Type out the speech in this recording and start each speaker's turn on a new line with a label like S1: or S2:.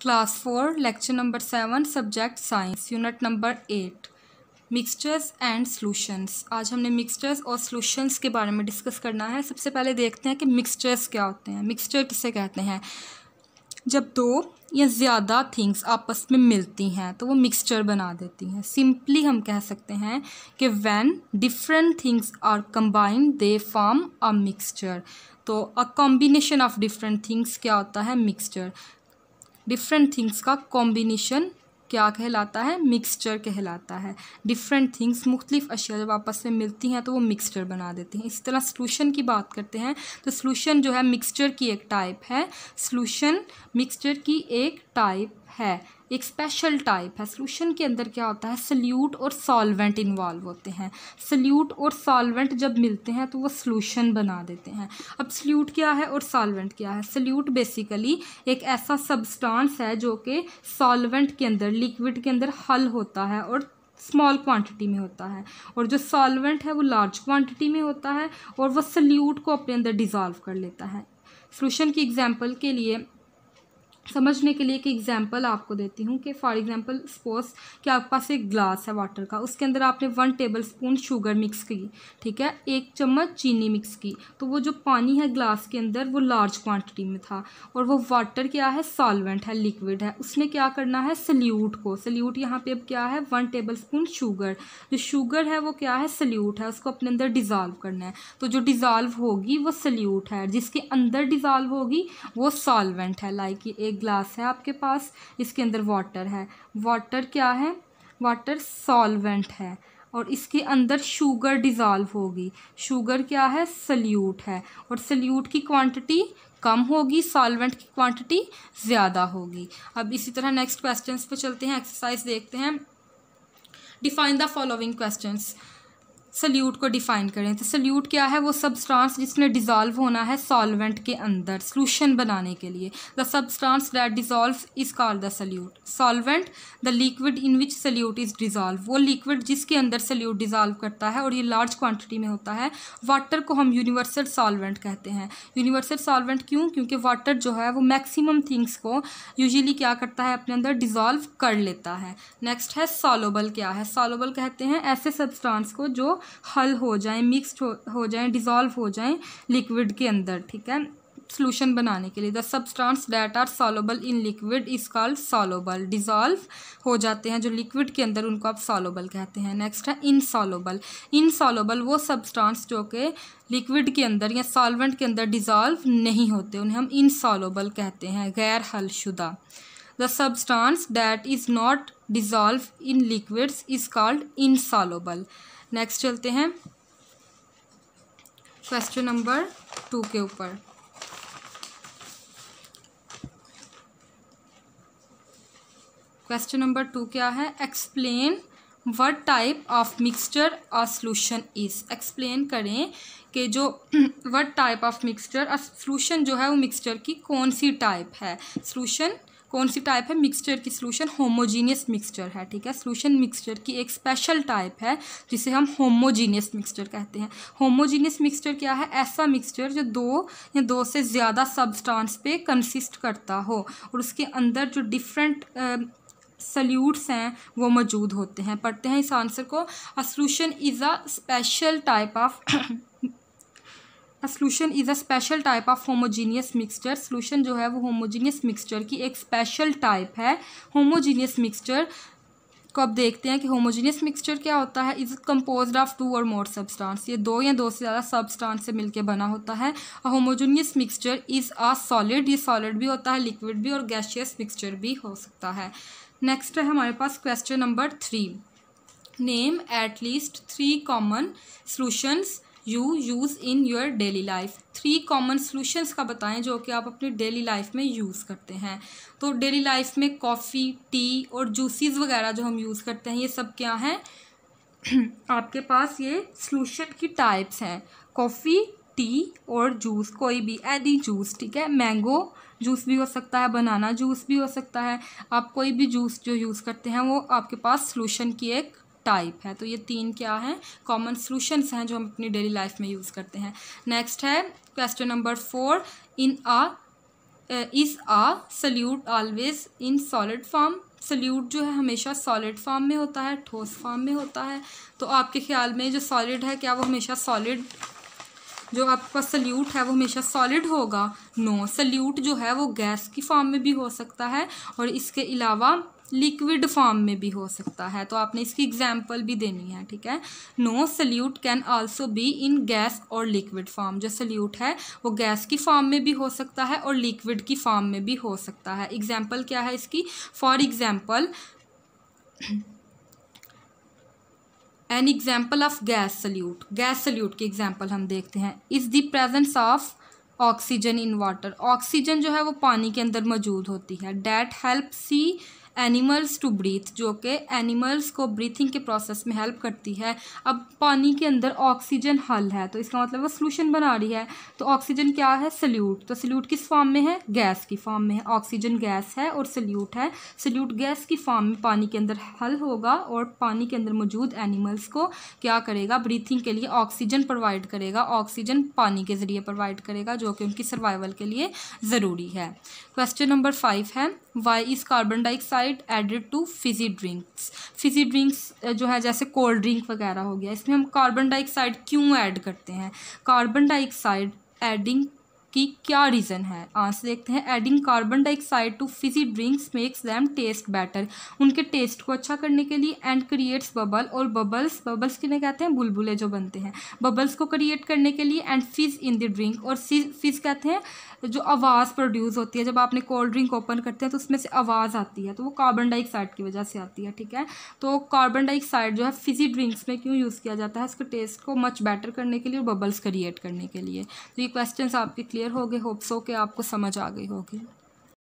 S1: class four lecture number seven subject science unit number eight mixtures and solutions आज हमने mixtures और solutions के बारे में डिस्कस करना है सबसे पहले देखते हैं कि मिक्सचर्स क्या होते हैं मिक्सचर किसे कहते हैं जब दो या ज़्यादा थिंग्स आपस में मिलती हैं तो वो मिक्सचर बना देती हैं सिंपली हम कह सकते हैं कि when different things are combined they form a mixture तो a combination of different things क्या होता है मिक्सचर डिफरेंट थिंग्स का कॉम्बिनेशन क्या कहलाता है मिक्सचर कहलाता है डिफरेंट थिंग्स मुख्तलिफ अशिया जब आपस में मिलती हैं तो वो मिक्सचर बना देती हैं इसी तरह सलूशन की बात करते हैं तो सलूशन जो है मिक्सचर की एक टाइप है सलूशन मिक्सचर की एक टाइप है एक स्पेशल टाइप है सोल्यूशन के अंदर क्या होता है सल्यूट और सॉल्वेंट इन्वॉल्व होते हैं सल्यूट और सॉल्वेंट जब मिलते हैं तो वो सोल्यूशन बना देते हैं अब सल्यूट क्या है और सॉल्वेंट क्या है सल्यूट बेसिकली एक ऐसा सब्सटेंस है जो कि सॉल्वेंट के अंदर लिक्विड के अंदर हल होता है और स्मॉल क्वांटिटी में होता है और जो सॉल्वेंट है वो लार्ज क्वांटिटी में होता है और वह सल्यूट को अपने अंदर डिजॉल्व कर लेता है सोल्यूशन की एग्जाम्पल के लिए समझने के लिए एक एग्जाम्पल आपको देती हूँ कि फॉर एग्जांपल सपोज कि आपके पास एक ग्लास है वाटर का उसके अंदर आपने one tablespoon sugar mix की ठीक है एक चम्मच चीनी मिक्स की तो वो जो पानी है ग्लास के अंदर वो लार्ज क्वांटिटी में था और वो वाटर क्या है सॉल्वेंट है लिक्विड है उसने क्या करना है सल्यूट को सल्यूट यहाँ पर अब क्या है वन टेबल स्पून शुगर जो शुगर है वो क्या है सल्यूट है उसको अपने अंदर डिजॉल्व करना है तो जो डिजॉल्व होगी वो सल्यूट है जिसके अंदर डिजॉल्व होगी वो सॉलवेंट है लाइक ये एक ग्लास है आपके पास इसके अंदर वाटर है वाटर क्या है वाटर सॉल्वेंट है और इसके अंदर शुगर डिज़ॉल्व होगी शुगर क्या है सल्यूट है और सल्यूट की क्वांटिटी कम होगी सॉल्वेंट की क्वांटिटी ज़्यादा होगी अब इसी तरह नेक्स्ट क्वेश्चंस पे चलते हैं एक्सरसाइज देखते हैं define the following questions solute को डिफाइन करें तो सल्यूट क्या है वो सबस्टांस जिसने डिज़ोल्व होना है सॉल्वेंट के अंदर सोल्यूशन बनाने के लिए the substance that dissolve is called the solute solvent the liquid in which solute is dissolve वो लिक्विड जिसके अंदर सल्यूट डिजॉल्व करता है और ये लार्ज क्वान्टिटी में होता है वाटर को हम यूनिवर्सल सॉल्वेंट कहते हैं यूनिवर्सल सॉल्वेंट क्यों क्योंकि वाटर जो है वो मैक्सिमम थिंग्स को यूजली क्या करता है अपने अंदर डिज़ोल्व कर लेता है नेक्स्ट है सॉलोबल क्या है सॉलोबल कहते हैं ऐसे सबस्टांस को जो हल हो जाएं मिक्स्ड हो हो जाएं डिज़ोल्व हो जाएं लिक्विड के अंदर ठीक है सोल्यूशन बनाने के लिए the substance that are soluble in liquid is called soluble dissolve हो जाते हैं जो लिक्विड के अंदर उनको आप सॉलोबल कहते हैं नेक्स्ट है इनसॉलोबल इनसॉलोबल वो सबस्टांस जो कि लिक्विड के अंदर या सॉल्वेंट के अंदर डिजॉल्व नहीं होते उन्हें हम इनसॉलोबल कहते हैं गैर हलशुदा the substance that is not dissolved in liquids is called insoluble next चलते हैं क्वेश्चन नंबर टू के ऊपर क्वेश्चन नंबर टू क्या है explain what type of mixture और सोल्यूशन इज एक्सप्लेन करें कि जो वट टाइप ऑफ मिक्सचर और सोल्यूशन जो है वो मिक्सचर की कौन सी टाइप है सोल्यूशन कौन सी टाइप है मिक्सचर की सोल्यूशन होमोजीनियस मिक्सचर है ठीक है सोल्यूशन मिक्सचर की एक स्पेशल टाइप है जिसे हम होमोजीनियस मिक्सचर कहते हैं होमोजीनियस मिक्सचर क्या है ऐसा मिक्सचर जो दो या दो से ज़्यादा सब्सटांस पे कंसिस्ट करता हो और उसके अंदर जो डिफरेंट सल्यूट्स हैं वो मौजूद होते हैं पढ़ते हैं इस आंसर को a solution is a special type of a solution is a special type of homogeneous mixture solution जो है वो होमोजीनियस मिक्सचर की एक स्पेशल टाइप है होमोजीनियस मिक्सचर को अब देखते हैं कि होमोजीनियस मिक्सचर क्या होता है इज़ कम्पोज ऑफ टू और मोर सब्सटेंस ये दो या दो से ज़्यादा सब्सटेंस से मिलके बना होता है और homogeneous mixture is uh solid ये सॉलिड भी होता है लिक्विड भी और गैशियस मिक्सचर भी हो सकता है नेक्स्ट है हमारे पास question number three name at least three common solutions you use in your daily life three common solutions का बताएं जो कि आप अपनी डेली लाइफ में यूज़ करते हैं तो डेली लाइफ में कॉफ़ी टी और जूसेस वगैरह जो हम यूज़ करते हैं ये सब क्या हैं आपके पास ये सोल्यूशन की टाइप्स हैं कॉफ़ी टी और जूस कोई भी एनी जूस ठीक है मैंगो जूस भी हो सकता है बनाना जूस भी हो सकता है आप कोई भी जूस जो यूज़ करते हैं वो आपके पास सोल्यूशन की एक टाइप है तो ये तीन क्या है कॉमन सोल्यूशंस हैं जो हम अपनी डेली लाइफ में यूज़ करते हैं नेक्स्ट है question number four in uh is uh solute always in solid form solute जो है हमेशा सॉलिड फॉर्म में होता है ठोस फॉर्म में होता है तो आपके ख्याल में जो सॉलिड है क्या वो हमेशा सॉलिड जो आपका सल्यूट है वो हमेशा सॉलिड होगा नो सल्यूट जो है वो गैस की फॉर्म में भी हो सकता है और इसके अलावा लिक्विड फॉर्म में भी हो सकता है तो आपने इसकी एग्जाम्पल भी देनी है ठीक है no solute can also be in gas और लिक्विड फॉर्म जो सल्यूट है वो गैस की फॉर्म में भी हो सकता है और लिक्विड की फॉर्म में भी हो सकता है एग्जाम्पल क्या है इसकी for example an example of gas solute gas solute की एग्जाम्पल हम देखते हैं is the presence of oxygen in water oxygen जो है वो पानी के अंदर मौजूद होती है that help sea animals to breathe जो कि एनिमल्स को ब्रीथिंग के प्रोसेस में हेल्प करती है अब पानी के अंदर ऑक्सीजन हल है तो इसका मतलब वो सोल्यूशन बना रही है तो ऑक्सीजन क्या है सल्यूट तो सल्यूट किस फॉर्म में है गैस की फॉर्म में है ऑक्सीजन गैस है और सल्यूट है सल्यूट गैस की फॉर्म में पानी के अंदर हल होगा और पानी के अंदर मौजूद एनिमल्स को क्या करेगा ब्रीथिंग के लिए ऑक्सीजन प्रोवाइड करेगा ऑक्सीजन पानी के ज़रिए प्रोवाइड करेगा जो कि उनकी सर्वाइवल के लिए ज़रूरी है क्वेश्चन नंबर फाइव है why is carbon dioxide electrolyte added to fizzy drinks fizzy drinks जो है जैसे कोल्ड ड्रिंक वगैरह हो गया इसमें हम कार्बन डाइऑक्साइड क्यों ऐड करते हैं कार्बन डाइऑक्साइड एडिंग कि क्या रीज़न है आंसर देखते हैं adding carbon dioxide to fizzy drinks makes them taste better उनके टेस्ट को अच्छा करने के लिए एंड क्रिएट्स बबल और बबल्स बबल्स किन्हें कहते हैं बुलबुले जो बनते हैं बबल्स को क्रिएट करने के लिए एंड फिज इन द ड्रिंक और फिज कहते हैं जो आवाज़ प्रोड्यूस होती है जब आपने कोल्ड ड्रिंक ओपन करते हैं तो उसमें से आवाज़ आती है तो वो कार्बन डाइऑक्साइड की वजह से आती है ठीक है तो कार्बन डाइऑक्साइड जो है फिजी ड्रिंक्स में क्यों यूज़ किया जाता है उसके टेस्ट को मच बेटर करने के लिए और बबल्स क्रिएट करने के लिए तो ये क्वेश्चन आपके क्लियर क्लियर हो गए होप सो कि आपको समझ आ गई होगी